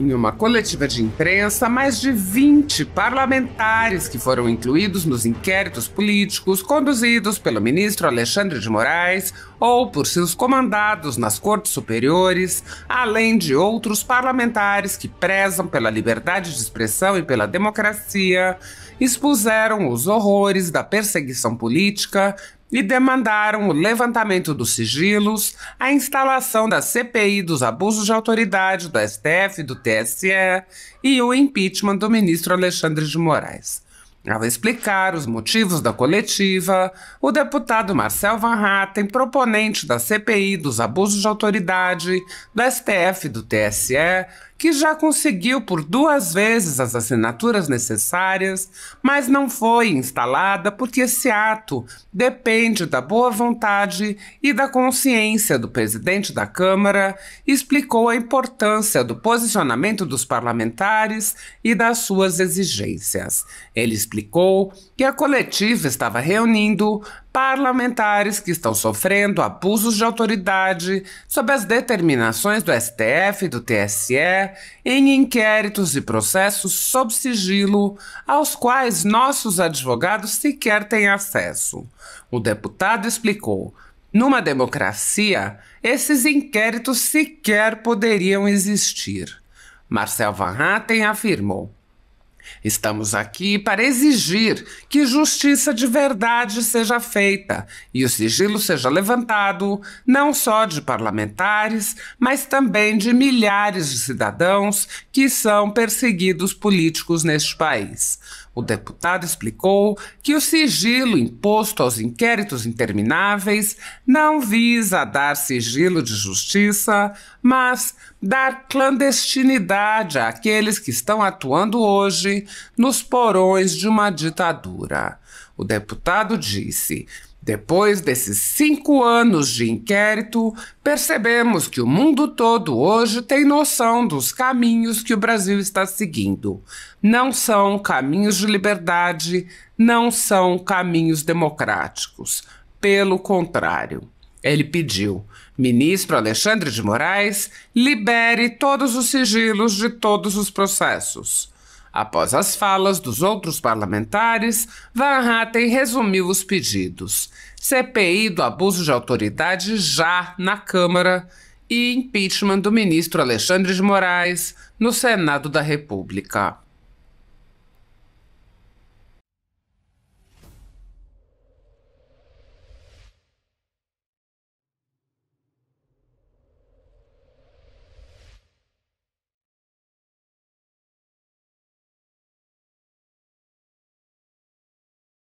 Em uma coletiva de imprensa, mais de 20 parlamentares que foram incluídos nos inquéritos políticos conduzidos pelo ministro Alexandre de Moraes ou por seus comandados nas cortes superiores, além de outros parlamentares que prezam pela liberdade de expressão e pela democracia, expuseram os horrores da perseguição política e demandaram o levantamento dos sigilos, a instalação da CPI dos abusos de autoridade do STF e do TSE e o impeachment do ministro Alexandre de Moraes. Ao explicar os motivos da coletiva, o deputado Marcel Van Hatten, proponente da CPI dos abusos de autoridade, do STF e do TSE, que já conseguiu por duas vezes as assinaturas necessárias, mas não foi instalada porque esse ato depende da boa vontade e da consciência do presidente da Câmara, explicou a importância do posicionamento dos parlamentares e das suas exigências. Ele explicou que a coletiva estava reunindo parlamentares que estão sofrendo abusos de autoridade sob as determinações do STF e do TSE em inquéritos e processos sob sigilo aos quais nossos advogados sequer têm acesso. O deputado explicou. Numa democracia, esses inquéritos sequer poderiam existir. Marcel Van Hatten afirmou: Estamos aqui para exigir que justiça de verdade seja feita e o sigilo seja levantado, não só de parlamentares, mas também de milhares de cidadãos que são perseguidos políticos neste país. O deputado explicou que o sigilo imposto aos inquéritos intermináveis não visa dar sigilo de justiça, mas dar clandestinidade àqueles que estão atuando hoje nos porões de uma ditadura. O deputado disse depois desses cinco anos de inquérito, percebemos que o mundo todo hoje tem noção dos caminhos que o Brasil está seguindo. Não são caminhos de liberdade, não são caminhos democráticos. Pelo contrário. Ele pediu: ministro Alexandre de Moraes, libere todos os sigilos de todos os processos. Após as falas dos outros parlamentares, Van Hatten resumiu os pedidos. CPI do abuso de autoridade já na Câmara e impeachment do ministro Alexandre de Moraes no Senado da República.